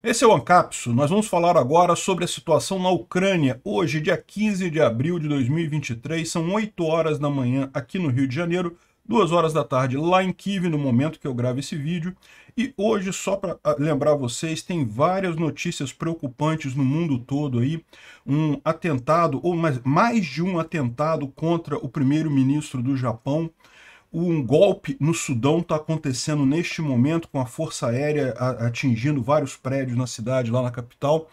Esse é o Ancapso. Nós vamos falar agora sobre a situação na Ucrânia. Hoje, dia 15 de abril de 2023, são 8 horas da manhã aqui no Rio de Janeiro, 2 horas da tarde lá em Kiev, no momento que eu gravo esse vídeo. E hoje, só para ah, lembrar vocês, tem várias notícias preocupantes no mundo todo aí. Um atentado, ou mais, mais de um atentado contra o primeiro-ministro do Japão um golpe no Sudão está acontecendo neste momento, com a Força Aérea atingindo vários prédios na cidade, lá na capital.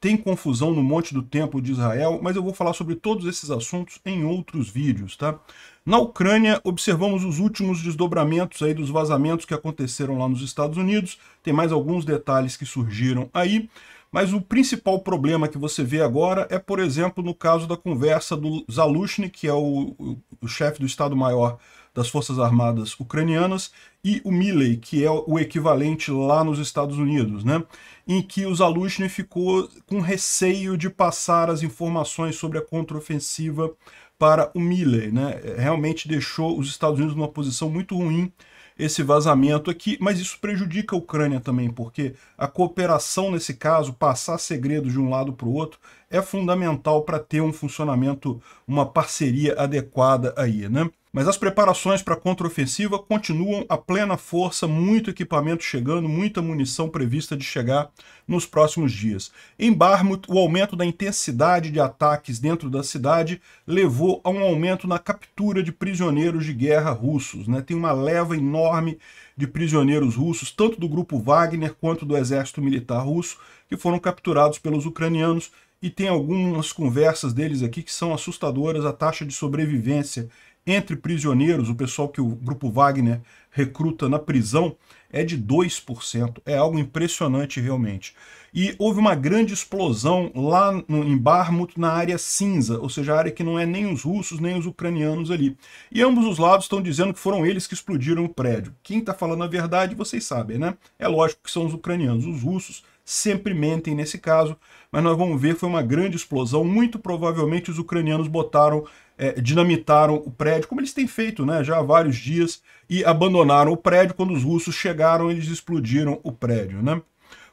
Tem confusão no Monte do Templo de Israel, mas eu vou falar sobre todos esses assuntos em outros vídeos, tá? Na Ucrânia, observamos os últimos desdobramentos aí dos vazamentos que aconteceram lá nos Estados Unidos. Tem mais alguns detalhes que surgiram aí. Mas o principal problema que você vê agora é, por exemplo, no caso da conversa do Zalushny, que é o, o chefe do Estado-Maior das Forças Armadas Ucranianas, e o Milley, que é o equivalente lá nos Estados Unidos, né? em que o Zaluzhny ficou com receio de passar as informações sobre a contraofensiva para o Milley. Né? Realmente deixou os Estados Unidos numa posição muito ruim esse vazamento aqui, mas isso prejudica a Ucrânia também, porque a cooperação nesse caso, passar segredos de um lado para o outro, é fundamental para ter um funcionamento, uma parceria adequada aí, né? Mas as preparações para a contraofensiva continuam a plena força, muito equipamento chegando, muita munição prevista de chegar nos próximos dias. Em Barmut, o aumento da intensidade de ataques dentro da cidade levou a um aumento na captura de prisioneiros de guerra russos. Né? Tem uma leva enorme de prisioneiros russos, tanto do grupo Wagner quanto do exército militar russo, que foram capturados pelos ucranianos e tem algumas conversas deles aqui que são assustadoras, a taxa de sobrevivência entre prisioneiros, o pessoal que o Grupo Wagner recruta na prisão, é de 2%. É algo impressionante realmente. E houve uma grande explosão lá no, em Barmut, na área cinza, ou seja, a área que não é nem os russos nem os ucranianos ali. E ambos os lados estão dizendo que foram eles que explodiram o prédio. Quem está falando a verdade, vocês sabem, né? É lógico que são os ucranianos. Os russos sempre mentem nesse caso, mas nós vamos ver, foi uma grande explosão, muito provavelmente os ucranianos botaram, é, dinamitaram o prédio, como eles têm feito né, já há vários dias, e abandonaram o prédio, quando os russos chegaram eles explodiram o prédio. Né?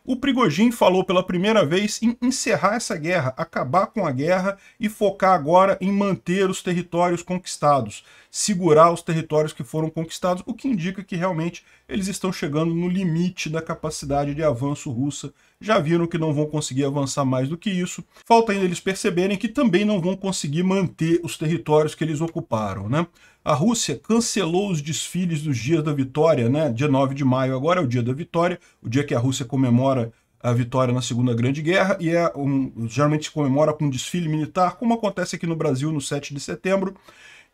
o Prigojin falou pela primeira vez em encerrar essa guerra, acabar com a guerra e focar agora em manter os territórios conquistados, segurar os territórios que foram conquistados, o que indica que realmente eles estão chegando no limite da capacidade de avanço russa. Já viram que não vão conseguir avançar mais do que isso. Falta ainda eles perceberem que também não vão conseguir manter os territórios que eles ocuparam, né? a Rússia cancelou os desfiles dos dias da vitória, né? Dia 9 de maio agora é o dia da vitória, o dia que a Rússia comemora a vitória na Segunda Grande Guerra, e é um, geralmente se comemora com um desfile militar, como acontece aqui no Brasil no 7 de setembro,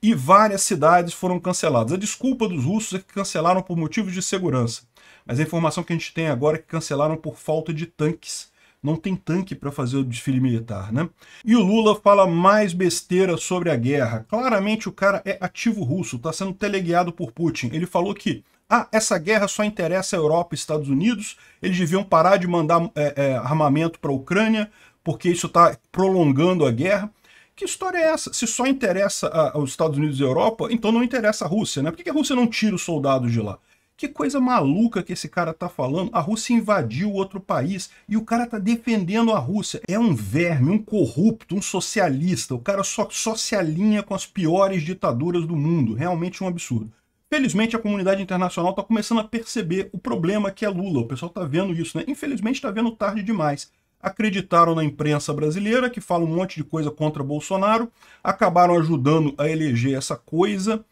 e várias cidades foram canceladas. A desculpa dos russos é que cancelaram por motivos de segurança, mas a informação que a gente tem agora é que cancelaram por falta de tanques não tem tanque para fazer o desfile militar, né? E o Lula fala mais besteira sobre a guerra. Claramente o cara é ativo russo, está sendo teleguiado por Putin. Ele falou que ah, essa guerra só interessa a Europa e Estados Unidos, eles deviam parar de mandar é, é, armamento para a Ucrânia, porque isso está prolongando a guerra. Que história é essa? Se só interessa aos Estados Unidos e Europa, então não interessa a Rússia, né? Por que a Rússia não tira os soldados de lá? Que coisa maluca que esse cara tá falando. A Rússia invadiu outro país e o cara tá defendendo a Rússia. É um verme, um corrupto, um socialista. O cara só, só se alinha com as piores ditaduras do mundo. Realmente um absurdo. Felizmente a comunidade internacional está começando a perceber o problema que é Lula. O pessoal tá vendo isso, né? Infelizmente está vendo tarde demais acreditaram na imprensa brasileira, que fala um monte de coisa contra Bolsonaro, acabaram ajudando a eleger essa coisa,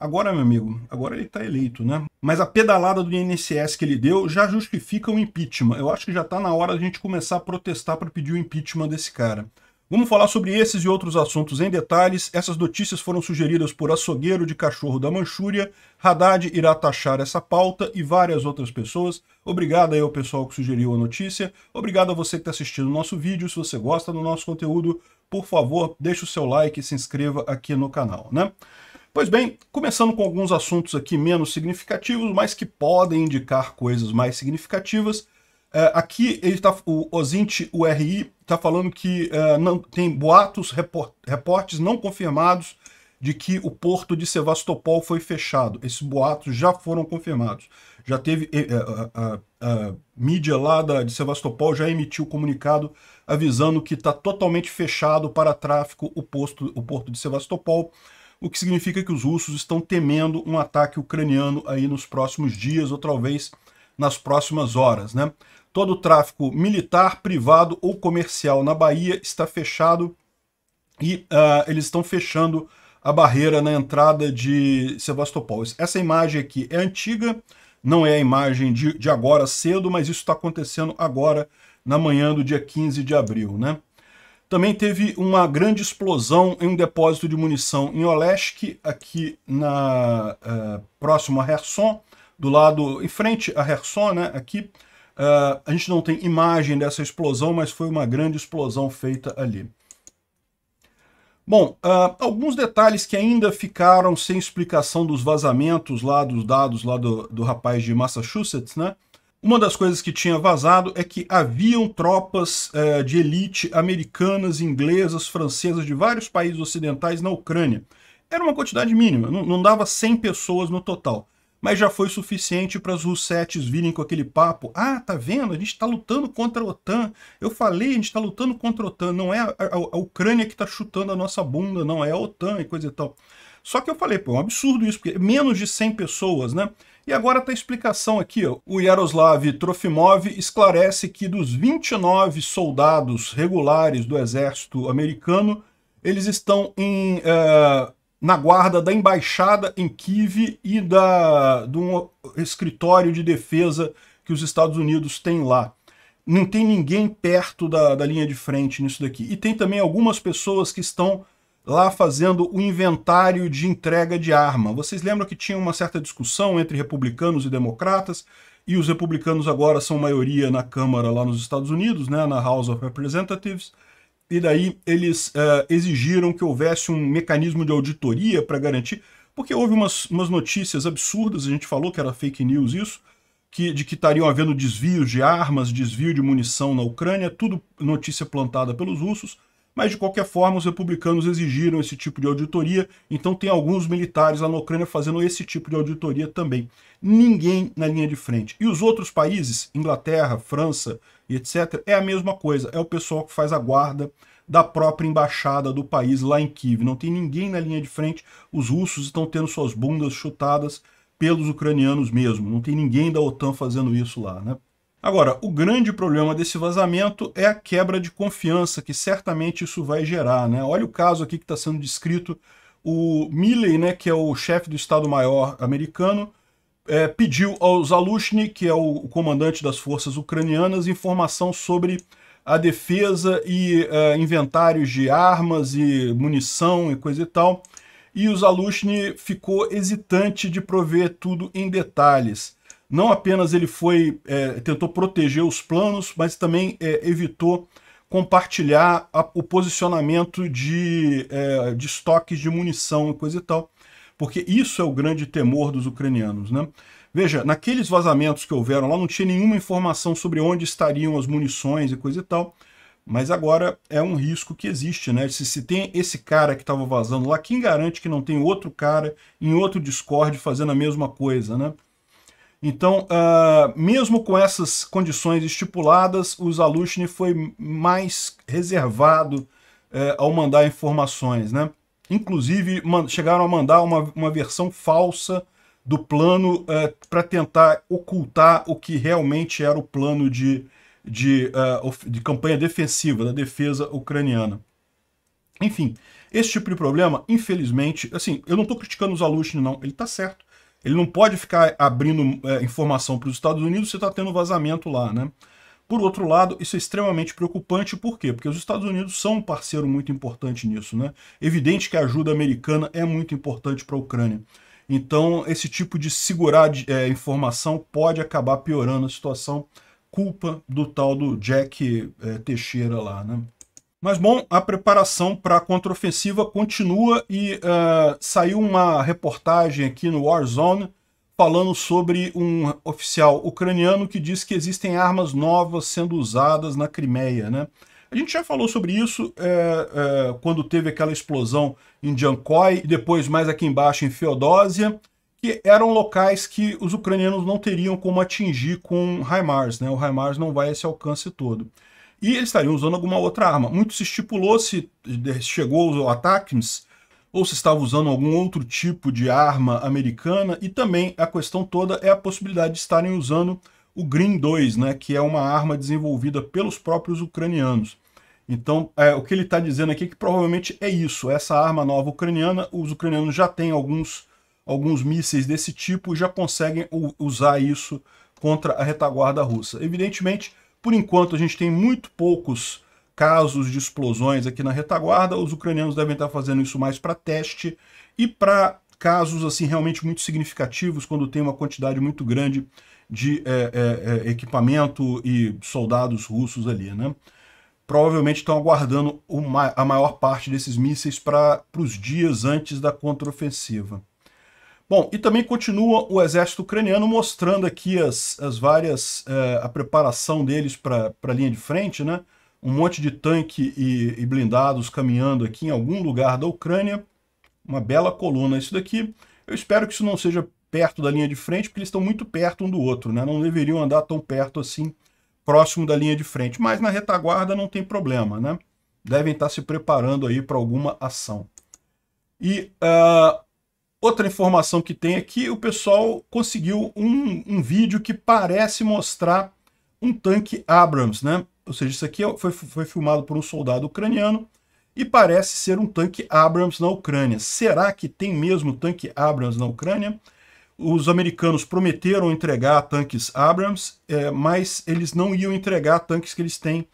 Agora, meu amigo, agora ele está eleito, né? Mas a pedalada do INSS que ele deu já justifica o impeachment. Eu acho que já está na hora a gente começar a protestar para pedir o impeachment desse cara. Vamos falar sobre esses e outros assuntos em detalhes. Essas notícias foram sugeridas por Açougueiro de Cachorro da Manchúria. Haddad irá taxar essa pauta e várias outras pessoas. Obrigado aí ao pessoal que sugeriu a notícia. Obrigado a você que está assistindo o nosso vídeo. Se você gosta do nosso conteúdo, por favor, deixe o seu like e se inscreva aqui no canal, né? Pois bem, começando com alguns assuntos aqui menos significativos, mas que podem indicar coisas mais significativas. É, aqui ele tá, o Osinte URI está falando que é, não, tem boatos, report, reportes não confirmados de que o porto de Sevastopol foi fechado. Esses boatos já foram confirmados. Já teve a, a, a mídia lá da, de Sevastopol já emitiu comunicado avisando que está totalmente fechado para tráfico o, posto, o porto de Sevastopol o que significa que os russos estão temendo um ataque ucraniano aí nos próximos dias ou talvez nas próximas horas. Né? Todo o tráfico militar, privado ou comercial na Bahia está fechado e uh, eles estão fechando a barreira na entrada de Sebastopol. Essa imagem aqui é antiga, não é a imagem de, de agora cedo, mas isso está acontecendo agora, na manhã do dia 15 de abril. Né? Também teve uma grande explosão em um depósito de munição em Olesk, aqui na, uh, próximo a Herson, do lado em frente a Herson, né, aqui. Uh, a gente não tem imagem dessa explosão, mas foi uma grande explosão feita ali. Bom, uh, alguns detalhes que ainda ficaram sem explicação dos vazamentos lá dos dados lá do, do rapaz de Massachusetts, né? Uma das coisas que tinha vazado é que haviam tropas eh, de elite americanas, inglesas, francesas, de vários países ocidentais na Ucrânia. Era uma quantidade mínima, não, não dava 100 pessoas no total. Mas já foi suficiente para os russetes virem com aquele papo. Ah, tá vendo? A gente está lutando contra a OTAN. Eu falei, a gente está lutando contra a OTAN. Não é a, a, a Ucrânia que está chutando a nossa bunda, não. É a OTAN e coisa e tal. Só que eu falei, pô, é um absurdo isso, porque menos de 100 pessoas, né? E agora tá a explicação aqui, ó. O Yaroslav Trofimov esclarece que dos 29 soldados regulares do exército americano, eles estão em, eh, na guarda da embaixada em Kiev e da, de um escritório de defesa que os Estados Unidos têm lá. Não tem ninguém perto da, da linha de frente nisso daqui. E tem também algumas pessoas que estão lá fazendo o inventário de entrega de arma. Vocês lembram que tinha uma certa discussão entre republicanos e democratas, e os republicanos agora são maioria na Câmara lá nos Estados Unidos, né, na House of Representatives, e daí eles uh, exigiram que houvesse um mecanismo de auditoria para garantir, porque houve umas, umas notícias absurdas, a gente falou que era fake news isso, que, de que estariam havendo desvios de armas, desvio de munição na Ucrânia, tudo notícia plantada pelos russos, mas de qualquer forma os republicanos exigiram esse tipo de auditoria, então tem alguns militares lá na Ucrânia fazendo esse tipo de auditoria também. Ninguém na linha de frente. E os outros países, Inglaterra, França e etc., é a mesma coisa, é o pessoal que faz a guarda da própria embaixada do país lá em Kiev. Não tem ninguém na linha de frente, os russos estão tendo suas bundas chutadas pelos ucranianos mesmo, não tem ninguém da OTAN fazendo isso lá, né? Agora, o grande problema desse vazamento é a quebra de confiança que certamente isso vai gerar. Né? Olha o caso aqui que está sendo descrito. O Milley, né, que é o chefe do Estado-Maior americano, é, pediu ao Zalushny, que é o comandante das forças ucranianas, informação sobre a defesa e uh, inventários de armas e munição e coisa e tal. E o Zalushny ficou hesitante de prover tudo em detalhes não apenas ele foi é, tentou proteger os planos, mas também é, evitou compartilhar a, o posicionamento de, é, de estoques de munição e coisa e tal, porque isso é o grande temor dos ucranianos. Né? Veja, naqueles vazamentos que houveram lá não tinha nenhuma informação sobre onde estariam as munições e coisa e tal, mas agora é um risco que existe, né? Se, se tem esse cara que estava vazando lá, quem garante que não tem outro cara em outro Discord fazendo a mesma coisa, né? Então, uh, mesmo com essas condições estipuladas, o Zalushny foi mais reservado uh, ao mandar informações. Né? Inclusive, chegaram a mandar uma, uma versão falsa do plano uh, eh, para tentar ocultar o que realmente era o plano de, de, ah, de campanha defensiva, da defesa ucraniana. Enfim, esse tipo de problema, infelizmente, assim, eu não estou criticando o Zalushny, não, ele está certo ele não pode ficar abrindo é, informação para os Estados Unidos se está tendo vazamento lá, né? Por outro lado, isso é extremamente preocupante, por quê? Porque os Estados Unidos são um parceiro muito importante nisso, né? Evidente que a ajuda americana é muito importante para a Ucrânia. Então, esse tipo de segurar é, informação pode acabar piorando a situação, culpa do tal do Jack é, Teixeira lá, né? Mas, bom, a preparação para a contraofensiva continua e uh, saiu uma reportagem aqui no Warzone falando sobre um oficial ucraniano que diz que existem armas novas sendo usadas na Crimeia, né? A gente já falou sobre isso é, é, quando teve aquela explosão em Jankoi e depois mais aqui embaixo em Feodósia, que eram locais que os ucranianos não teriam como atingir com HIMARS, né? O HIMARS não vai esse alcance todo e eles estariam usando alguma outra arma. Muito se estipulou se eh, chegou ao ataques ou se estava usando algum outro tipo de arma americana, e também a questão toda é a possibilidade de estarem usando o Green 2, né, que é uma arma desenvolvida pelos próprios ucranianos. Então, é, o que ele está dizendo aqui é que provavelmente é isso, essa arma nova ucraniana, os ucranianos já têm alguns, alguns mísseis desse tipo e já conseguem usar isso contra a retaguarda russa. Evidentemente, por enquanto, a gente tem muito poucos casos de explosões aqui na retaguarda. Os ucranianos devem estar fazendo isso mais para teste e para casos assim realmente muito significativos, quando tem uma quantidade muito grande de é, é, equipamento e soldados russos ali, né? Provavelmente estão aguardando uma, a maior parte desses mísseis para os dias antes da contraofensiva. Bom, e também continua o exército ucraniano mostrando aqui as, as várias, eh, a preparação deles para a linha de frente, né? Um monte de tanque e, e, blindados caminhando aqui em algum lugar da Ucrânia. Uma bela coluna isso daqui. Eu espero que isso não seja perto da linha de frente, porque eles estão muito perto um do outro, né? Não deveriam andar tão perto assim, próximo da linha de frente. Mas na retaguarda não tem problema, né? Devem estar se preparando aí para alguma ação. E ah, Outra informação que tem aqui, é o pessoal conseguiu um, um vídeo que parece mostrar um tanque Abrams, né? Ou seja, isso aqui é foi, foi filmado por um soldado ucraniano e parece ser um tanque Abrams na Ucrânia. Será que tem mesmo tanque Abrams na Ucrânia? Os americanos prometeram entregar tanques Abrams, é, mas eles não iam entregar tanques que eles têm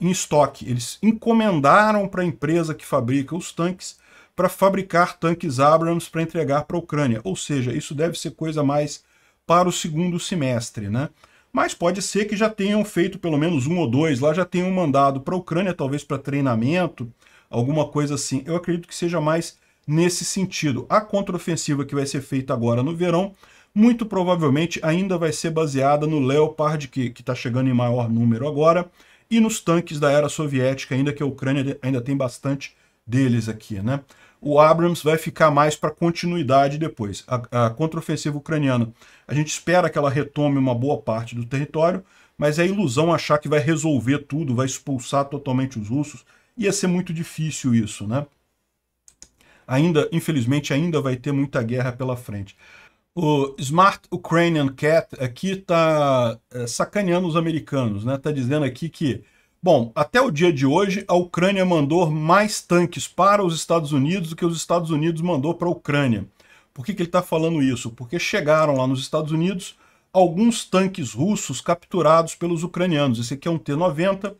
em estoque. Eles encomendaram para a empresa que fabrica os tanques para fabricar tanques Abrams para entregar para a Ucrânia. Ou seja, isso deve ser coisa mais para o segundo semestre, né? Mas pode ser que já tenham feito pelo menos um ou dois lá, já tenham mandado para a Ucrânia, talvez para treinamento, alguma coisa assim. Eu acredito que seja mais nesse sentido. A contraofensiva que vai ser feita agora no verão, muito provavelmente ainda vai ser baseada no Leopard, que está chegando em maior número agora, e nos tanques da era soviética, ainda que a Ucrânia ainda tem bastante deles aqui, né? o Abrams vai ficar mais para continuidade depois. A, a contraofensiva ucraniana, a gente espera que ela retome uma boa parte do território, mas é ilusão achar que vai resolver tudo, vai expulsar totalmente os russos. Ia ser muito difícil isso, né? Ainda, infelizmente, ainda vai ter muita guerra pela frente. O Smart Ukrainian Cat aqui está eh, sacaneando os americanos, né? Está dizendo aqui que Bom, até o dia de hoje, a Ucrânia mandou mais tanques para os Estados Unidos do que os Estados Unidos mandou para a Ucrânia. Por que, que ele está falando isso? Porque chegaram lá nos Estados Unidos alguns tanques russos capturados pelos ucranianos. Esse aqui é um T-90.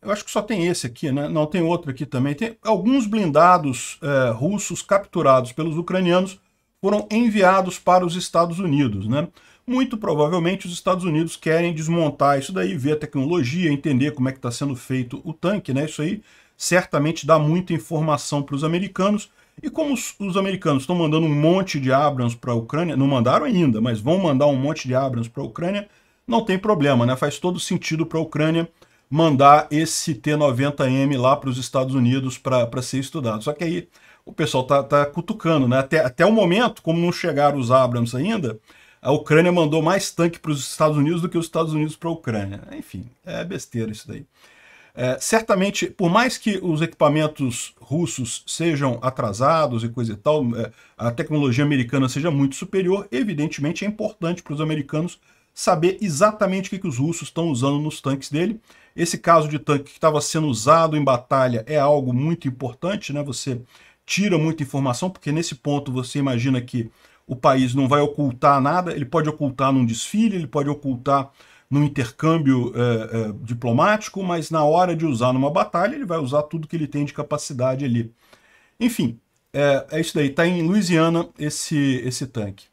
Eu acho que só tem esse aqui, né? Não, tem outro aqui também. Tem alguns blindados é, russos capturados pelos ucranianos foram enviados para os Estados Unidos, né? Muito provavelmente os Estados Unidos querem desmontar isso daí, ver a tecnologia, entender como é que está sendo feito o tanque, né? Isso aí certamente dá muita informação para os americanos. E como os, os americanos estão mandando um monte de Abrams para a Ucrânia, não mandaram ainda, mas vão mandar um monte de Abrams para a Ucrânia, não tem problema, né? Faz todo sentido para a Ucrânia mandar esse T-90M lá para os Estados Unidos para ser estudado. Só que aí o pessoal tá, tá cutucando, né? Até, até o momento, como não chegaram os Abrams ainda, a Ucrânia mandou mais tanque para os Estados Unidos do que os Estados Unidos para a Ucrânia. Enfim, é besteira isso daí. É, certamente, por mais que os equipamentos russos sejam atrasados e coisa e tal, é, a tecnologia americana seja muito superior, evidentemente é importante para os americanos saber exatamente o que, que os russos estão usando nos tanques dele. Esse caso de tanque que estava sendo usado em batalha é algo muito importante, né? Você tira muita informação, porque nesse ponto você imagina que o país não vai ocultar nada, ele pode ocultar num desfile, ele pode ocultar num intercâmbio é, é, diplomático, mas na hora de usar numa batalha, ele vai usar tudo que ele tem de capacidade ali. Enfim, é, é isso daí. Está em Louisiana esse, esse tanque.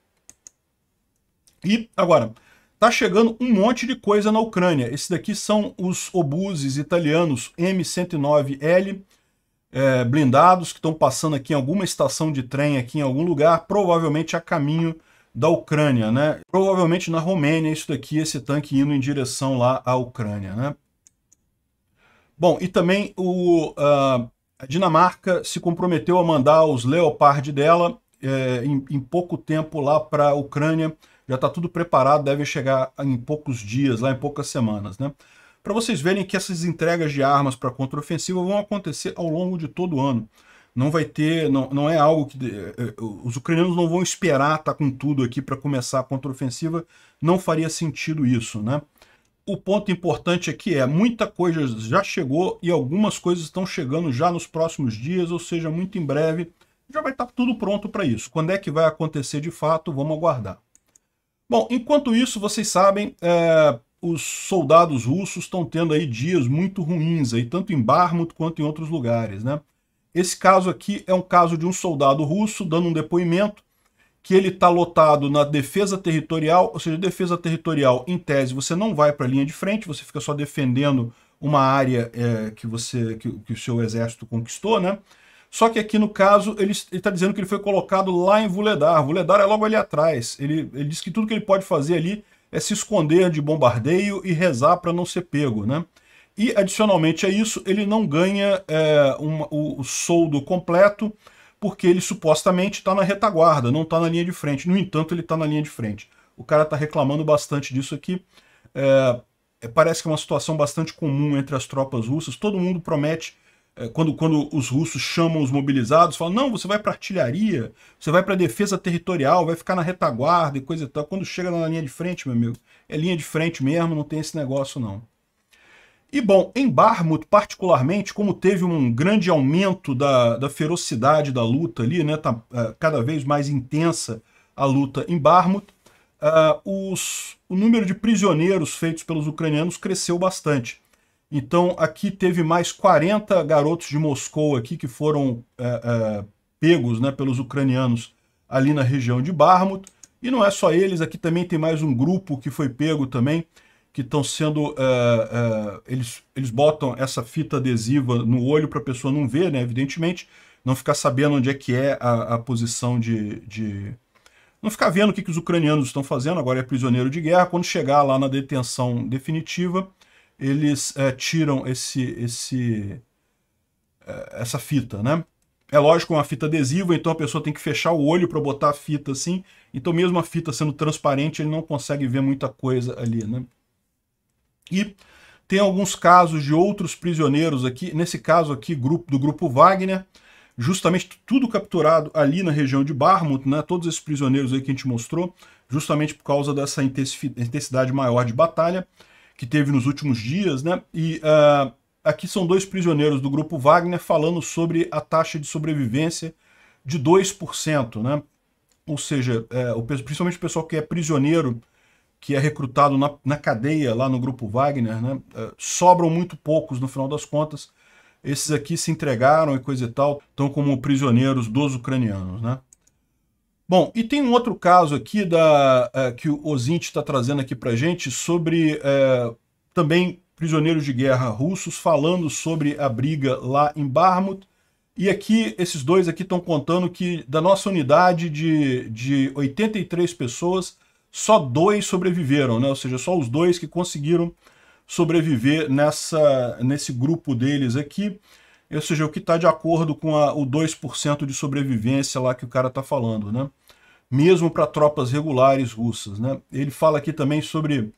E agora, está chegando um monte de coisa na Ucrânia. Esse daqui são os obuses italianos M109L é, blindados que estão passando aqui em alguma estação de trem, aqui em algum lugar, provavelmente a caminho da Ucrânia, né? Provavelmente na Romênia, isso daqui, esse tanque indo em direção lá à Ucrânia, né? Bom, e também o, uh, a Dinamarca se comprometeu a mandar os Leopard dela é, em, em, pouco tempo lá para a Ucrânia. Já está tudo preparado, deve chegar em poucos dias, lá em poucas semanas, né? para vocês verem que essas entregas de armas para contraofensiva vão acontecer ao longo de todo o ano. Não vai ter, não, não é algo que. Eh, eh, os ucranianos não vão esperar estar tá com tudo aqui para começar a contraofensiva, não faria sentido isso, né? o ponto importante aqui é muita coisa já chegou e algumas coisas estão chegando já nos próximos dias, ou seja, muito em breve já vai estar tá tudo pronto para isso. Quando é que vai acontecer de fato, vamos aguardar. Bom, enquanto isso, vocês sabem, é, os soldados russos estão tendo aí dias muito ruins, aí, tanto em Barmut quanto em outros lugares. Né? Esse caso aqui é um caso de um soldado russo dando um depoimento que ele está lotado na defesa territorial, ou seja, defesa territorial, em tese, você não vai para a linha de frente, você fica só defendendo uma área é, que, você, que, que, o seu exército conquistou, né? Só que aqui no caso, ele está dizendo que ele foi colocado lá em Vuledar. Vuledar é logo ali atrás. Ele, ele diz que tudo que ele pode fazer ali é se esconder de bombardeio e rezar para não ser pego, né? E, adicionalmente a isso, ele não ganha é, o, o soldo completo, porque ele supostamente está na retaguarda, não está na linha de frente. No entanto, ele está na linha de frente. O cara está reclamando bastante disso aqui. É, é, parece que é uma situação bastante comum entre as tropas russas. Todo mundo promete é, quando, quando os russos chamam os mobilizados, falam, não, você vai para artilharia, você vai para defesa territorial, vai ficar na retaguarda e coisa e tal. Quando chega na linha de frente, meu amigo, é linha de frente mesmo, não tem esse negócio não. E bom, em Barmut, particularmente, como teve um grande aumento da, da ferocidade da luta ali, né, tá é, cada vez mais intensa a luta em Barmut, é, os, o número de prisioneiros feitos pelos ucranianos cresceu bastante. Então, aqui teve mais 40 garotos de Moscou aqui que foram é, é, pegos né, pelos ucranianos ali na região de Barmut. E não é só eles, aqui também tem mais um grupo que foi pego também, que estão sendo... É, é, eles, eles botam essa fita adesiva no olho para a pessoa não ver, né, evidentemente, não ficar sabendo onde é que é a, a posição de, de... Não ficar vendo o que, que os ucranianos estão fazendo, agora é prisioneiro de guerra, quando chegar lá na detenção definitiva eles é, tiram esse, esse, é, essa fita, né? É lógico, uma fita adesiva, então a pessoa tem que fechar o olho para botar a fita assim. Então mesmo a fita sendo transparente, ele não consegue ver muita coisa ali, né? E tem alguns casos de outros prisioneiros aqui, nesse caso aqui grupo, do grupo Wagner, justamente tudo capturado ali na região de Barmut, né, todos esses prisioneiros aí que a gente mostrou, justamente por causa dessa intensidade maior de batalha que teve nos últimos dias, né? E uh, aqui são dois prisioneiros do grupo Wagner falando sobre a taxa de sobrevivência de 2%, né? Ou seja, é, o, principalmente o pessoal que é prisioneiro, que é recrutado na, na cadeia lá no grupo Wagner, né? É, sobram muito poucos no final das contas. Esses aqui se entregaram e coisa e tal, estão como prisioneiros dos ucranianos, né? Bom, e tem um outro caso aqui da, é, que o Ozint está trazendo aqui para gente sobre é, também prisioneiros de guerra russos falando sobre a briga lá em Barmut. E aqui, esses dois aqui estão contando que da nossa unidade de, de 83 pessoas, só dois sobreviveram, né? ou seja, só os dois que conseguiram sobreviver nessa, nesse grupo deles aqui ou seja, o que está de acordo com a, o 2% de sobrevivência lá que o cara está falando, né? mesmo para tropas regulares russas. Né? Ele fala aqui também sobre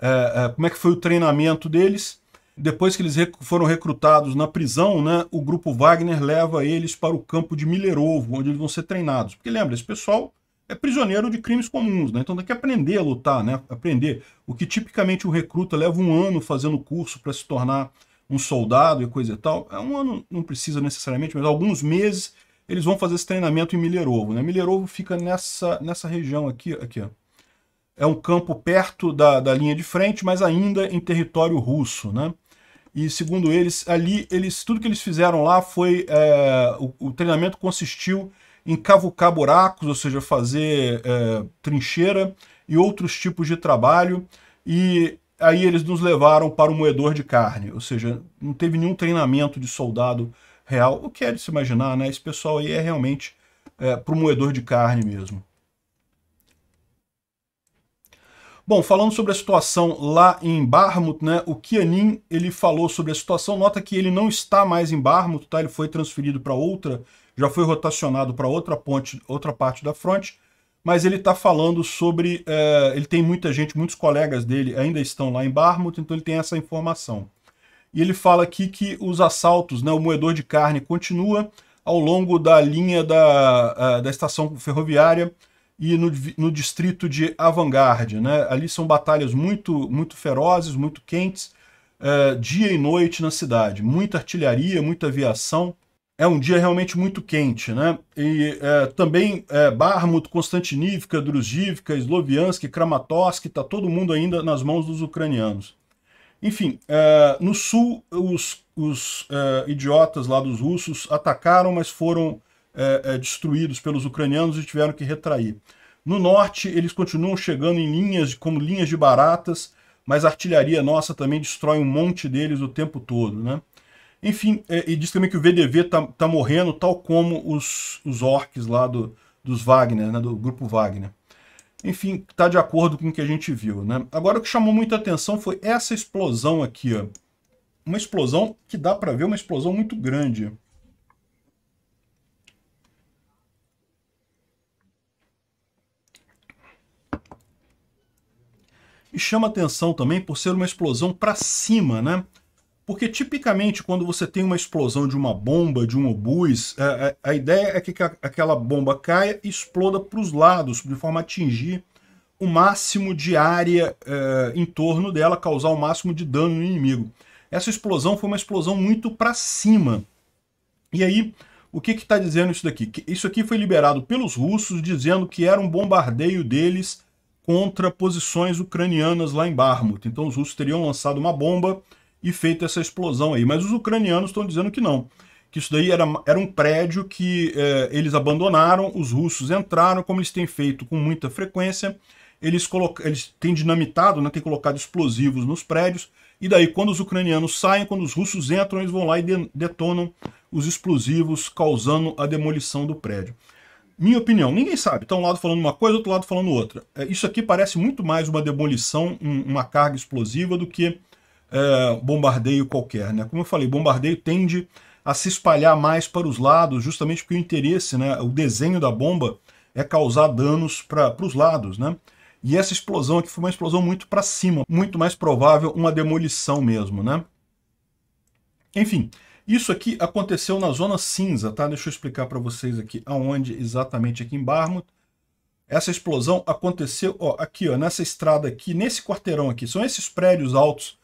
é, é, como é que foi o treinamento deles. Depois que eles rec foram recrutados na prisão, né, o grupo Wagner leva eles para o campo de Milerovo, onde eles vão ser treinados. Porque lembra, esse pessoal é prisioneiro de crimes comuns, né? então tem que aprender a lutar, né? aprender. O que tipicamente o recruta leva um ano fazendo curso para se tornar um soldado e coisa e tal. É um ano, não precisa necessariamente, mas alguns meses eles vão fazer esse treinamento em Milherovo Né? Milherovo fica nessa, nessa região aqui. aqui ó. É um campo perto da, da linha de frente, mas ainda em território russo. Né? E segundo eles, ali eles tudo que eles fizeram lá foi... É, o, o, treinamento consistiu em cavucar buracos, ou seja, fazer é, trincheira e outros tipos de trabalho. E Aí eles nos levaram para o moedor de carne, ou seja, não teve nenhum treinamento de soldado real, o que é de se imaginar, né? Esse pessoal aí é realmente é, para o moedor de carne mesmo. Bom, falando sobre a situação lá em Barmut, né, o Kianin ele falou sobre a situação, nota que ele não está mais em Barmut, tá? ele foi transferido para outra, já foi rotacionado para outra ponte, outra parte da fronte, mas ele está falando sobre. É, ele tem muita gente, muitos colegas dele ainda estão lá em Barmut então ele tem essa informação. E ele fala aqui que os assaltos, né, o moedor de carne continua ao longo da linha da, eh, da estação ferroviária e no, no distrito de Avangarde Né? Ali são batalhas muito, muito ferozes, muito quentes, é, dia e noite na cidade. Muita artilharia, muita aviação é um dia realmente muito quente, né? E é, também é, Barmut, Constantinivka, Druzhivka, Sloviansk, Kramatorsk, está todo mundo ainda nas mãos dos ucranianos. Enfim, é, no sul, os, os é, idiotas lá dos russos atacaram, mas foram é, é, destruídos pelos ucranianos e tiveram que retrair. No norte, eles continuam chegando em linhas, como linhas de baratas, mas a artilharia nossa também destrói um monte deles o tempo todo, né? Enfim, é, e diz também que o VDV tá, tá morrendo, tal como os, os orcs lá do, dos Wagner, né, do grupo Wagner. Enfim, tá de acordo com o que a gente viu, né? Agora, o que chamou muita atenção foi essa explosão aqui, ó. Uma explosão que dá para ver, uma explosão muito grande. E chama atenção também por ser uma explosão para cima, né? Porque tipicamente quando você tem uma explosão de uma bomba, de um obus, a, é, a, é, a ideia é que aquela bomba caia e exploda para os lados, de forma a atingir o máximo de área é, em torno dela, causar o máximo de dano no inimigo. Essa explosão foi uma explosão muito para cima. E aí, o que está dizendo isso daqui? Que isso aqui foi liberado pelos russos, dizendo que era um bombardeio deles contra posições ucranianas lá em Barmut. Então os russos teriam lançado uma bomba e feito essa explosão aí. Mas os ucranianos estão dizendo que não. Que isso daí era, era um prédio que é, eles abandonaram, os russos entraram, como eles têm feito com muita frequência, eles, eles têm dinamitado, né, têm colocado explosivos nos prédios, e daí quando os ucranianos saem, quando os russos entram, eles vão lá e de, detonam os explosivos, causando a demolição do prédio. Minha opinião, ninguém sabe. Está um lado falando uma coisa, outro lado falando outra. É, isso aqui parece muito mais uma demolição, um, uma carga explosiva, do que é, bombardeio qualquer. Né? Como eu falei, bombardeio tende a se espalhar mais para os lados, justamente porque o interesse, né, o desenho da bomba é causar danos para os lados. Né? E essa explosão aqui foi uma explosão muito para cima, muito mais provável uma demolição mesmo. Né? Enfim, isso aqui aconteceu na zona cinza, tá? Deixa eu explicar para vocês aqui aonde exatamente aqui em Barmouth. Essa explosão aconteceu ó, aqui, ó, nessa estrada aqui, nesse quarteirão aqui. São esses prédios altos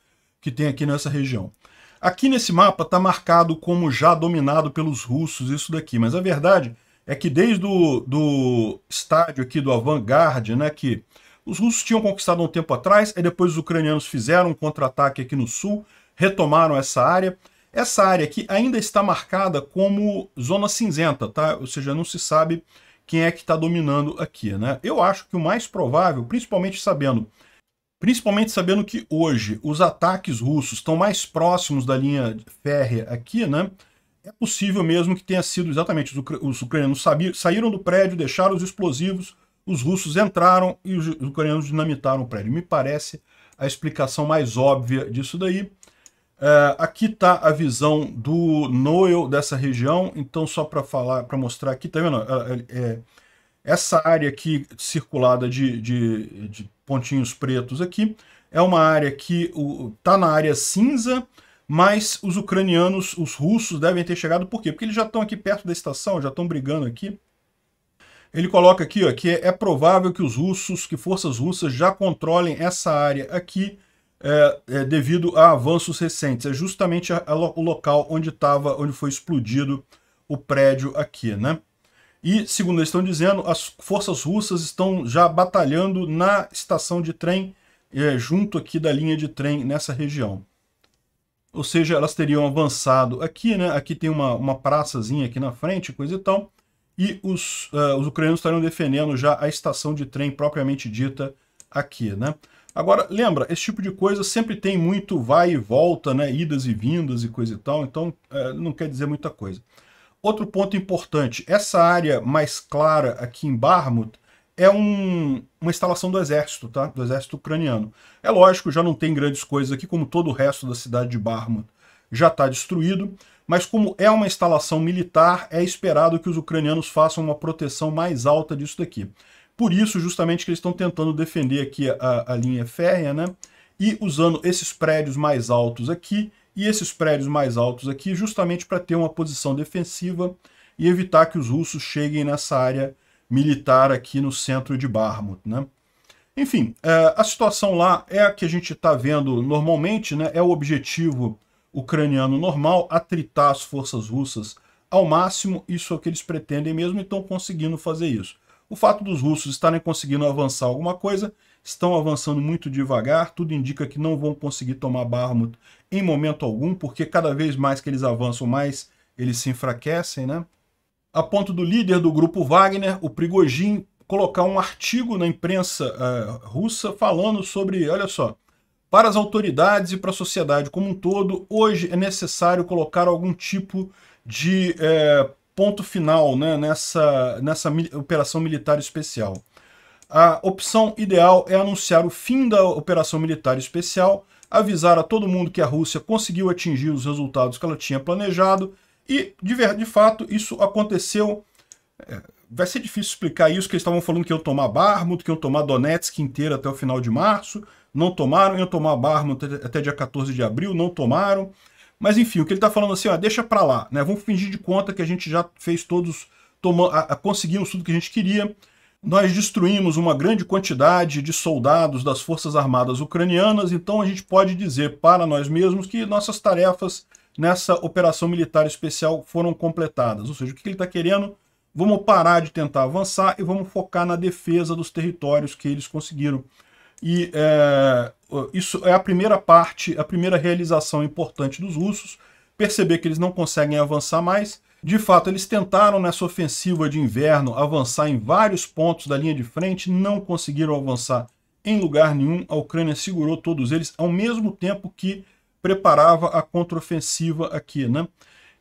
que tem aqui nessa região. Aqui nesse mapa está marcado como já dominado pelos russos isso daqui, mas a verdade é que desde o do estádio aqui do Avant-Garde, né, que os russos tinham conquistado um tempo atrás, e depois os ucranianos fizeram um contra-ataque aqui no sul, retomaram essa área. Essa área aqui ainda está marcada como zona cinzenta, tá? Ou seja, não se sabe quem é que está dominando aqui, né? Eu acho que o mais provável, principalmente sabendo Principalmente sabendo que hoje os ataques russos estão mais próximos da linha férrea aqui, né? É possível mesmo que tenha sido exatamente os, ucranianos saíram do prédio, deixaram os explosivos, os russos entraram e os ucranianos dinamitaram o prédio. Me parece a explicação mais óbvia disso daí. É, aqui está a visão do Noel dessa região, então só para falar, para mostrar aqui, tá vendo? É, é, essa área aqui circulada de, de, de pontinhos pretos aqui é uma área que está na área cinza, mas os ucranianos, os russos devem ter chegado por quê? Porque eles já estão aqui perto da estação, já estão brigando aqui. Ele coloca aqui ó, que é provável que os russos, que forças russas já controlem essa área aqui é, é, devido a avanços recentes. É justamente a, a, o local onde, tava, onde foi explodido o prédio aqui, né? E, segundo eles estão dizendo, as forças russas estão já batalhando na estação de trem, é, junto aqui da linha de trem nessa região. Ou seja, elas teriam avançado aqui, né? Aqui tem uma, uma praçazinha aqui na frente, coisa e tal. E os, uh, os ucranianos estariam defendendo já a estação de trem propriamente dita aqui, né? Agora, lembra, esse tipo de coisa sempre tem muito vai e volta, né? Idas e vindas e coisa e tal, então eh, não quer dizer muita coisa. Outro ponto importante, essa área mais clara aqui em Barmut é um, uma instalação do exército, tá? Do exército ucraniano. É lógico, já não tem grandes coisas aqui, como todo o resto da cidade de Barmut já está destruído, mas como é uma instalação militar, é esperado que os ucranianos façam uma proteção mais alta disso daqui. Por isso, justamente, que eles estão tentando defender aqui a, a linha férrea, né? E usando esses prédios mais altos aqui, e esses prédios mais altos aqui justamente para ter uma posição defensiva e evitar que os russos cheguem nessa área militar aqui no centro de Barmut, né? Enfim, é, a situação lá é a que a gente está vendo normalmente, né? é o objetivo ucraniano normal, atritar as forças russas ao máximo, isso é o que eles pretendem mesmo e estão conseguindo fazer isso. O fato dos russos estarem conseguindo avançar alguma coisa estão avançando muito devagar, tudo indica que não vão conseguir tomar Barmut em momento algum, porque cada vez mais que eles avançam, mais eles se enfraquecem, né? A ponto do líder do grupo Wagner, o Prigojin, colocar um artigo na imprensa uh, russa falando sobre, olha só, para as autoridades e para a sociedade como um todo, hoje é necessário colocar algum tipo de eh, ponto final né, nessa, nessa operação militar especial. A opção ideal é anunciar o fim da operação militar especial, avisar a todo mundo que a Rússia conseguiu atingir os resultados que ela tinha planejado, e de, ver, de fato isso aconteceu. É, vai ser difícil explicar isso, que eles estavam falando que iam tomar Barmut, que iam tomar Donetsk inteira até o final de março, não tomaram, iam tomar Barmut até, dia 14 de abril, não tomaram. Mas enfim, o que ele está falando assim, ó, deixa para lá, né? Vamos fingir de conta que a gente já fez todos, toma, a, a, conseguimos tudo que a gente queria nós destruímos uma grande quantidade de soldados das Forças Armadas Ucranianas, então a gente pode dizer para nós mesmos que nossas tarefas nessa operação militar especial foram completadas. Ou seja, o que ele está querendo? Vamos parar de tentar avançar e vamos focar na defesa dos territórios que eles conseguiram. E é, isso é a primeira parte, a primeira realização importante dos russos, perceber que eles não conseguem avançar mais, de fato, eles tentaram nessa ofensiva de inverno avançar em vários pontos da linha de frente, não conseguiram avançar em lugar nenhum. A Ucrânia segurou todos eles ao mesmo tempo que preparava a contraofensiva aqui, né?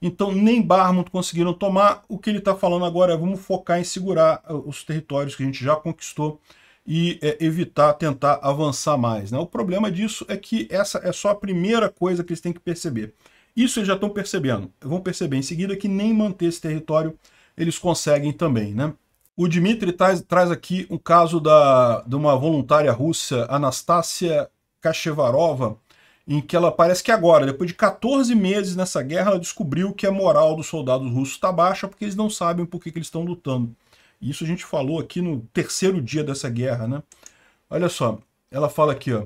Então nem Barmont conseguiram tomar. O que ele está falando agora é vamos focar em segurar uh, os territórios que a gente já conquistou e é, evitar tentar avançar mais. Né? O problema disso é que essa é só a primeira coisa que eles têm que perceber. Isso eles já estão percebendo. Vão perceber em seguida que nem manter esse território eles conseguem também, né? O Dmitry traz, traz aqui um caso da, de uma voluntária russa, Anastasia Kachevarova, em que ela parece que agora, depois de 14 meses nessa guerra, ela descobriu que a moral dos soldados russos está baixa porque eles não sabem por que, que eles estão lutando. Isso a gente falou aqui no terceiro dia dessa guerra, né? Olha só, ela fala aqui, ó,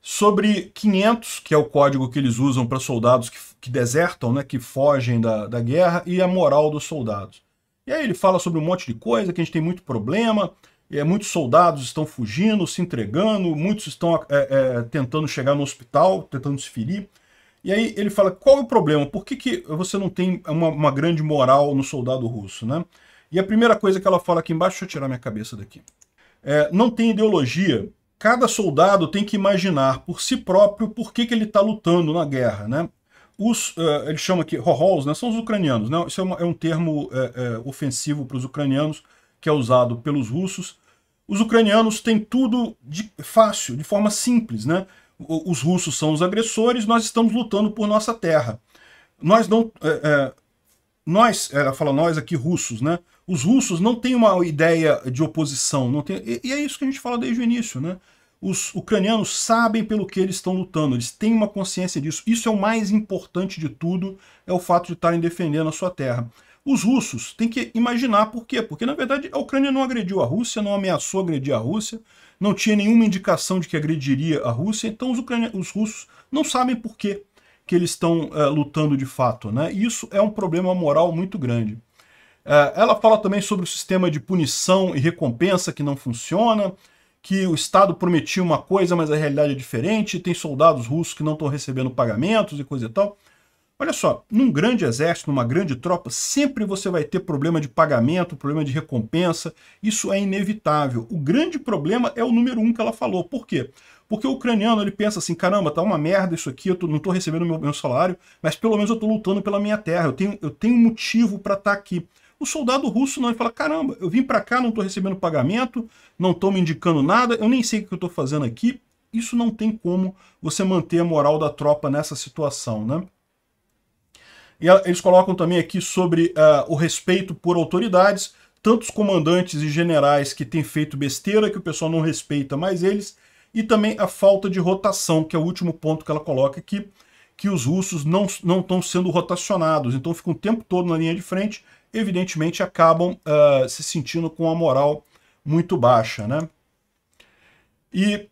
sobre 500, que é o código que eles usam para soldados que que desertam, né, que fogem da, da guerra, e a moral dos soldados. E aí ele fala sobre um monte de coisa, que a gente tem muito problema, é, muitos soldados estão fugindo, se entregando, muitos estão é, é, tentando chegar no hospital, tentando se ferir. E aí ele fala, qual é o problema? Por que, que você não tem uma, uma grande moral no soldado russo? Né? E a primeira coisa que ela fala aqui embaixo, deixa eu tirar minha cabeça daqui. É, não tem ideologia. Cada soldado tem que imaginar por si próprio por que, que ele está lutando na guerra. Né? os, uh, eh, ele chama aqui, Rohols, né, são os ucranianos. Né? Isso é, uma, é um termo é, é, ofensivo para os ucranianos, que é usado pelos russos. Os ucranianos têm tudo de fácil, de forma simples. Né? Os russos são os agressores, nós estamos lutando por nossa terra. Nós não... nós, ela fala nós aqui, russos, né? Os russos não têm uma ideia de oposição. Não tem, e, e é isso que a gente fala desde o início, né? os ucranianos sabem pelo que eles estão lutando, eles têm uma consciência disso. Isso é o mais importante de tudo, é o fato de estarem defendendo a sua terra. Os russos têm que imaginar por quê, porque na verdade a Ucrânia não agrediu a Rússia, não ameaçou agredir a Rússia, não tinha nenhuma indicação de que agrediria a Rússia, então os, os russos não sabem por quê que eles estão é, lutando de fato. Né? E isso é um problema moral muito grande. É, ela fala também sobre o sistema de punição e recompensa que não funciona, que o Estado prometia uma coisa, mas a realidade é diferente, tem soldados russos que não estão recebendo pagamentos e coisa e tal. Olha só, num grande exército, numa grande tropa, sempre você vai ter problema de pagamento, problema de recompensa, isso é inevitável. O grande problema é o número um que ela falou. Por quê? Porque o ucraniano ele pensa assim, caramba, tá uma merda isso aqui, eu tô, não estou recebendo meu, meu salário, mas pelo menos eu estou lutando pela minha terra, eu tenho, eu tenho motivo para estar tá aqui. O soldado russo não, ele fala, caramba, eu vim para cá, não estou recebendo pagamento, não estou me indicando nada, eu nem sei o que eu estou fazendo aqui. Isso não tem como você manter a moral da tropa nessa situação, né? E eles colocam também aqui sobre uh, o respeito por autoridades, tantos comandantes e generais que têm feito besteira, que o pessoal não respeita mais eles, e também a falta de rotação, que é o último ponto que ela coloca aqui, que os russos não estão sendo rotacionados, então ficam o tempo todo na linha de frente, evidentemente acabam uh, se sentindo com a moral muito baixa, né? E uh,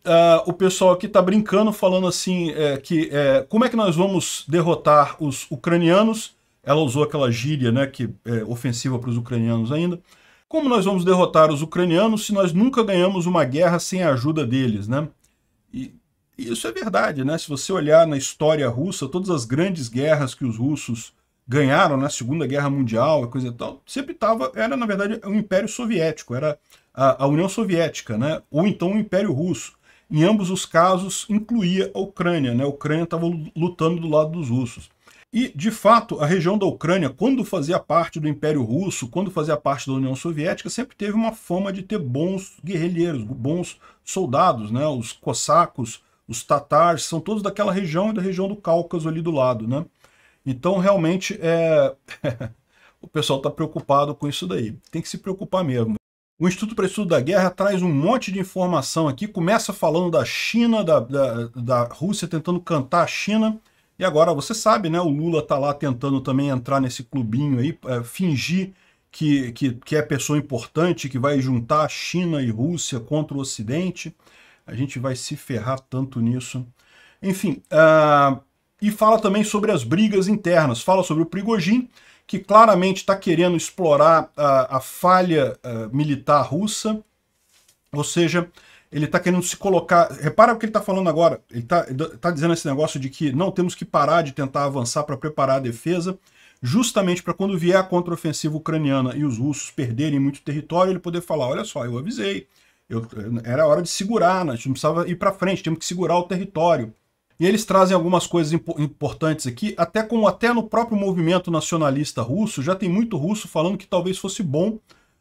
o pessoal aqui está brincando, falando assim, é, que é, como é que nós vamos derrotar os ucranianos? Ela usou aquela gíria, né, que é ofensiva para os ucranianos ainda. Como nós vamos derrotar os ucranianos se nós nunca ganhamos uma guerra sem a ajuda deles, né? E, e isso é verdade, né? Se você olhar na história russa, todas as grandes guerras que os russos ganharam na né, Segunda Guerra Mundial, a coisa e tal, sempre estava, era na verdade o Império Soviético, era a, a, União Soviética, né? ou então o Império Russo. Em ambos os casos, incluía a Ucrânia, né? a Ucrânia estava lutando do lado dos russos. E, de fato, a região da Ucrânia, quando fazia parte do Império Russo, quando fazia parte da União Soviética, sempre teve uma fama de ter bons guerrilheiros, bons soldados, né? Os cossacos, os tatars, são todos daquela região e da região do Cáucaso ali do lado, né? Então, realmente, é... o pessoal está preocupado com isso daí. Tem que se preocupar mesmo. O Instituto para Estudo da Guerra traz um monte de informação aqui. Começa falando da China, da, da, da Rússia tentando cantar a China. E agora, você sabe, né? O Lula está lá tentando também entrar nesse clubinho aí, é, fingir que, que, que é pessoa importante, que vai juntar China e Rússia contra o Ocidente. A gente vai se ferrar tanto nisso. Enfim, uh, e fala também sobre as brigas internas. Fala sobre o Prigojin, que claramente está querendo explorar a, a falha eh, militar russa, ou seja, ele está querendo se colocar. Repara o que ele está falando agora. Ele está tá dizendo esse negócio de que não temos que parar de tentar avançar para preparar a defesa, justamente para quando vier a contraofensiva ucraniana e os russos perderem muito território, ele poder falar: olha só, eu avisei, eu, eh, era hora de segurar, a gente não precisava ir para frente, temos que segurar o território. E eles trazem algumas coisas impo importantes aqui, até como até no próprio movimento nacionalista russo, já tem muito russo falando que talvez fosse bom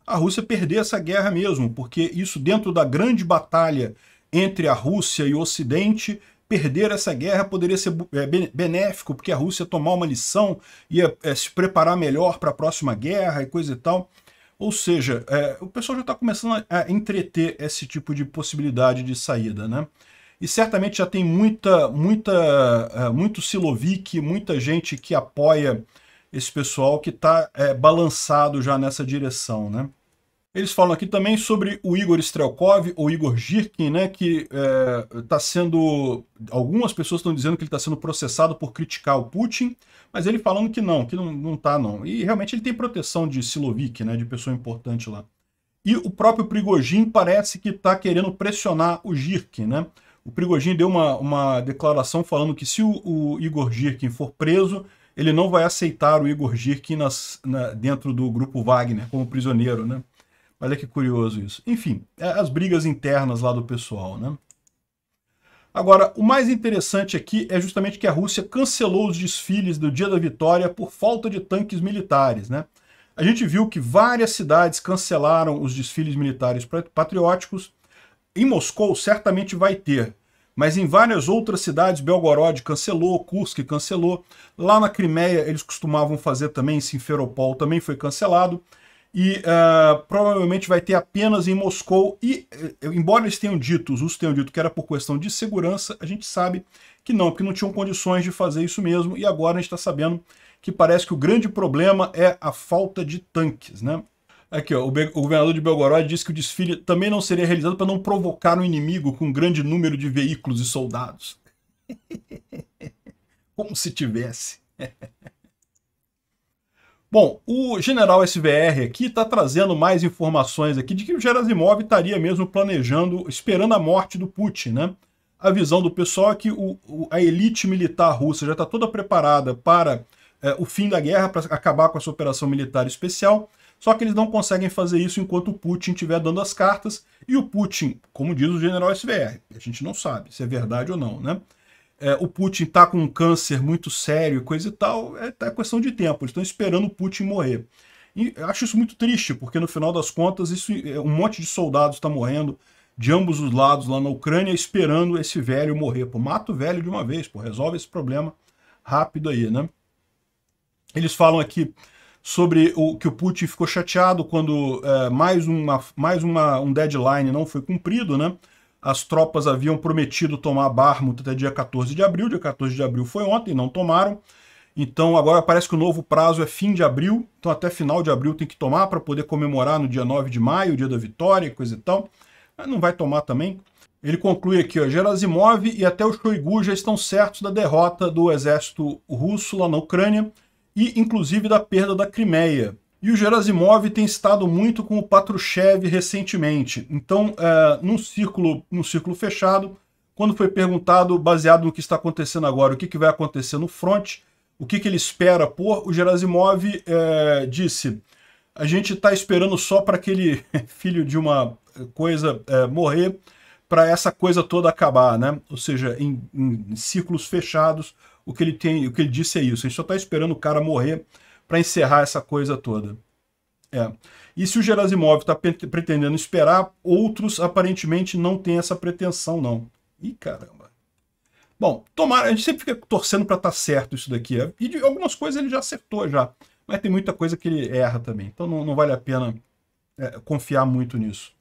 a Rússia perder essa guerra mesmo, porque isso dentro da grande batalha entre a Rússia e o Ocidente, perder essa guerra poderia ser é, benéfico, porque a Rússia tomar uma lição, ia é, se preparar melhor para a próxima guerra e coisa e tal. Ou seja, é, o pessoal já está começando a entreter esse tipo de possibilidade de saída, né? e certamente já tem muita, muita, eh, muito Silovic, muita gente que apoia esse pessoal que está é, eh, balançado já nessa direção, né? Eles falam aqui também sobre o Igor Strelkov ou Igor Girkin, né, que está eh, é, sendo... Algumas pessoas estão dizendo que ele está sendo processado por criticar o Putin, mas ele falando que não, que não está não, tá não. E realmente ele tem proteção de Silovic, né, de pessoa importante lá. E o próprio Prigogine parece que está querendo pressionar o Girkin, né? O Prigogine deu uma, uma declaração falando que se o, o, Igor Girkin for preso, ele não vai aceitar o Igor Girkin nas, na, dentro do grupo Wagner como prisioneiro, né? Olha que curioso isso. Enfim, é, as brigas internas lá do pessoal, né? Agora, o mais interessante aqui é justamente que a Rússia cancelou os desfiles do Dia da Vitória por falta de tanques militares, né? A gente viu que várias cidades cancelaram os desfiles militares patrióticos, em Moscou certamente vai ter, mas em várias outras cidades, Belgorod cancelou, Kursk cancelou. Lá na Crimeia eles costumavam fazer também, Simferopol também foi cancelado. E uh, provavelmente vai ter apenas em Moscou. E, eh, embora eles tenham dito, os russos tenham dito que era por questão de segurança, a gente sabe que não, porque não tinham condições de fazer isso mesmo. E agora a gente está sabendo que parece que o grande problema é a falta de tanques, né? Aqui, ó, o, o governador de Belgorod disse que o desfile também não seria realizado para não provocar o um inimigo com um grande número de veículos e soldados. Como se tivesse. Bom, o general SVR aqui está trazendo mais informações aqui de que o Gerasimov estaria mesmo planejando, esperando a morte do Putin, né? A visão do pessoal é que o, o, a elite militar russa já está toda preparada para é, o fim da guerra, para acabar com essa operação militar especial, só que eles não conseguem fazer isso enquanto o Putin estiver dando as cartas. E o Putin, como diz o general SVR, a gente não sabe se é verdade ou não, né? É, o Putin está com um câncer muito sério, coisa e tal, é, tá, é questão de tempo. Eles estão esperando o Putin morrer. E acho isso muito triste, porque no final das contas, isso, é, um monte de soldados está morrendo de ambos os lados lá na Ucrânia, esperando esse velho morrer. Pô, mata o velho de uma vez, pô, resolve esse problema rápido aí, né? Eles falam aqui sobre o que o Putin ficou chateado quando é, mais, uma, mais uma, um deadline não foi cumprido, né? As tropas haviam prometido tomar Barmut até dia 14 de abril, dia 14 de abril foi ontem, não tomaram. Então agora parece que o novo prazo é fim de abril, então até final de abril tem que tomar para poder comemorar no dia 9 de maio, dia da vitória, coisa e tal. Mas não vai tomar também. Ele conclui aqui, ó, Gerasimov e até o Shoigu já estão certos da derrota do exército russo lá na Ucrânia e inclusive da perda da Crimeia. E o Gerasimov tem estado muito com o Patrushev recentemente. Então, é, num, círculo, num círculo fechado, quando foi perguntado, baseado no que está acontecendo agora, o que, que vai acontecer no front, o que, que ele espera por, o Gerasimov é, disse, a gente está esperando só para aquele filho de uma é, coisa é, morrer, para essa coisa toda acabar, né? Ou seja, em, em círculos fechados, o que ele tem, o que ele disse é isso. A gente só está esperando o cara morrer para encerrar essa coisa toda. É. E se o Gerasimov está pretendendo esperar, outros aparentemente não têm essa pretensão, não. Ih, caramba. Bom, tomara, a gente sempre fica torcendo para estar tá certo isso daqui. É. E de algumas coisas ele já acertou já, mas tem muita coisa que ele erra também. Então não, não vale a pena é, confiar muito nisso.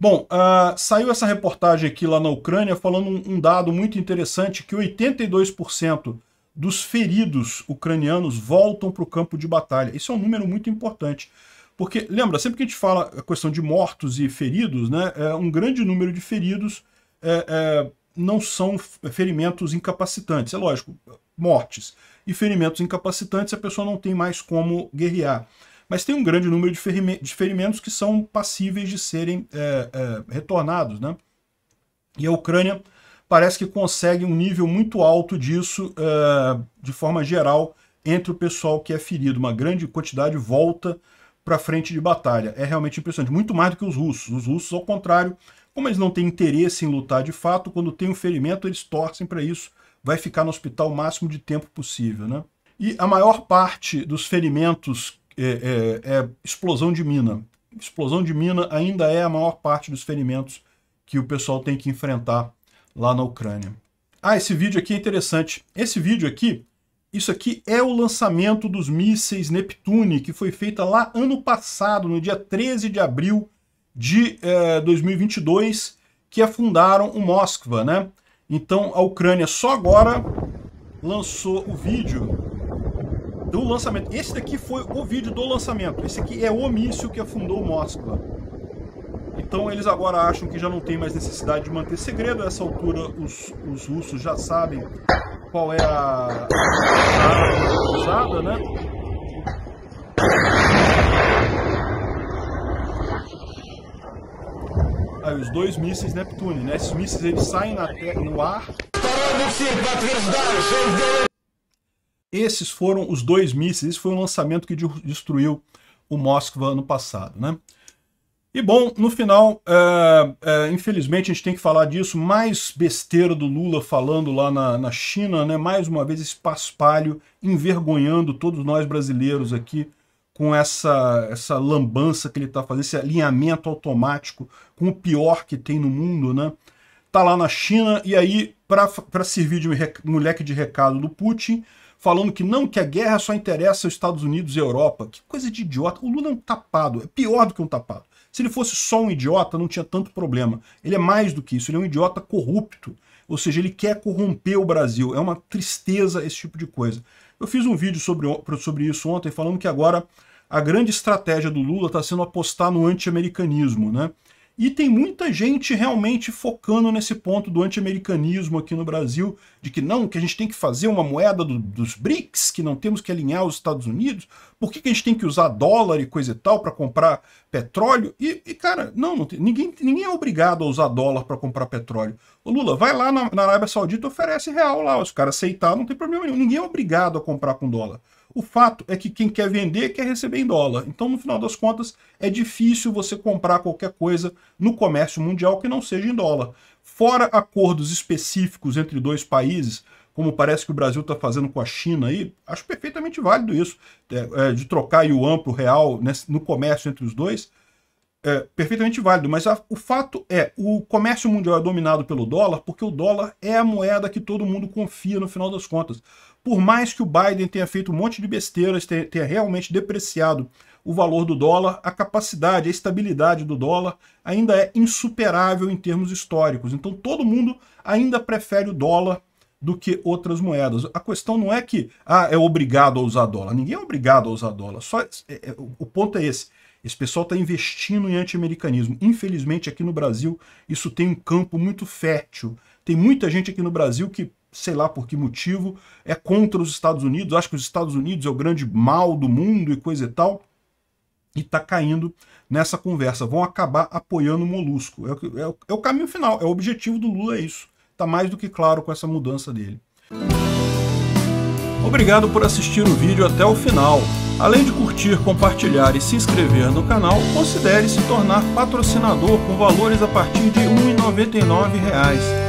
Bom, uh, saiu essa reportagem aqui lá na Ucrânia falando um, um dado muito interessante que 82% dos feridos ucranianos voltam para o campo de batalha. Isso é um número muito importante. Porque, lembra, sempre que a gente fala a questão de mortos e feridos, né, é, um grande número de feridos é, é, não são ferimentos incapacitantes. É lógico, mortes e ferimentos incapacitantes a pessoa não tem mais como guerrear mas tem um grande número de, ferime, de ferimentos que são passíveis de serem é, é, retornados. Né? E a Ucrânia parece que consegue um nível muito alto disso, é, de forma geral, entre o pessoal que é ferido. Uma grande quantidade volta para a frente de batalha. É realmente impressionante, muito mais do que os russos. Os russos, ao contrário, como eles não têm interesse em lutar de fato, quando tem um ferimento, eles torcem para isso, vai ficar no hospital o máximo de tempo possível. Né? E a maior parte dos ferimentos é, é, é explosão de mina. Explosão de mina ainda é a maior parte dos ferimentos que o pessoal tem que enfrentar lá na Ucrânia. Ah, esse vídeo aqui é interessante. Esse vídeo aqui, isso aqui é o lançamento dos mísseis Neptune, que foi feita lá ano passado, no dia 13 de abril de 2022, é, que afundaram o Moskva, né? Então a Ucrânia só agora lançou o vídeo do lançamento. Esse daqui foi o vídeo do lançamento. Esse aqui é o míssil que afundou Moskva. Então eles agora acham que já não tem mais necessidade de manter segredo. A essa altura os, os russos já sabem qual é a arma usada, né? Aí os dois mísseis Neptune, né? Esses mísseis eles saem na no ar. Esses foram os dois mísseis, esse foi um lançamento que destruiu o Moskva ano passado, né? E bom, no final, é, é, infelizmente a gente tem que falar disso, mais besteira do Lula falando lá na, na China, né? mais uma vez esse paspalho envergonhando todos nós brasileiros aqui com essa, essa lambança que ele está fazendo, esse alinhamento automático com o pior que tem no mundo, né? Tá lá na China e aí, para servir de um moleque de recado do Putin, falando que não, que a guerra só interessa aos Estados Unidos e Europa. Que coisa de idiota. O Lula é um tapado, é pior do que um tapado. Se ele fosse só um idiota, não tinha tanto problema. Ele é mais do que isso, ele é um idiota corrupto. Ou seja, ele quer corromper o Brasil. É uma tristeza esse tipo de coisa. Eu fiz um vídeo sobre, sobre isso ontem, falando que agora a grande estratégia do Lula está sendo apostar no anti-americanismo, né? E tem muita gente realmente focando nesse ponto do anti-americanismo aqui no Brasil, de que não, que a gente tem que fazer uma moeda do, dos BRICS, que não temos que alinhar os Estados Unidos, por que, que a gente tem que usar dólar e coisa e tal para comprar petróleo? E, e cara, não, não tem, ninguém, ninguém é obrigado a usar dólar para comprar petróleo. Ô Lula, vai lá na, na Arábia Saudita oferece real lá, os caras aceitar, não tem problema nenhum, ninguém é obrigado a comprar com dólar. O fato é que quem quer vender quer receber em dólar. Então, no final das contas, é difícil você comprar qualquer coisa no comércio mundial que não seja em dólar. Fora acordos específicos entre dois países, como parece que o Brasil está fazendo com a China aí, acho perfeitamente válido isso, é, é de trocar o amplo o real né, no comércio entre os dois, é perfeitamente válido. Mas a, o fato é, o comércio mundial é dominado pelo dólar porque o dólar é a moeda que todo mundo confia no final das contas por mais que o Biden tenha feito um monte de besteiras, tenha realmente depreciado o valor do dólar, a capacidade, a estabilidade do dólar ainda é insuperável em termos históricos. Então todo mundo ainda prefere o dólar do que outras moedas. A questão não é que ah, é obrigado a usar dólar. Ninguém é obrigado a usar dólar. Só, é, é, o ponto é esse. Esse pessoal está investindo em anti-americanismo. Infelizmente, aqui no Brasil, isso tem um campo muito fértil. Tem muita gente aqui no Brasil que sei lá por que motivo, é contra os Estados Unidos, acha que os Estados Unidos é o grande mal do mundo e coisa e tal, e está caindo nessa conversa. Vão acabar apoiando o Molusco. É, é, é, o caminho final, é o objetivo do Lula, é isso. Está mais do que claro com essa mudança dele. Obrigado por assistir o vídeo até o final. Além de curtir, compartilhar e se inscrever no canal, considere se tornar patrocinador com valores a partir de R$ 1,99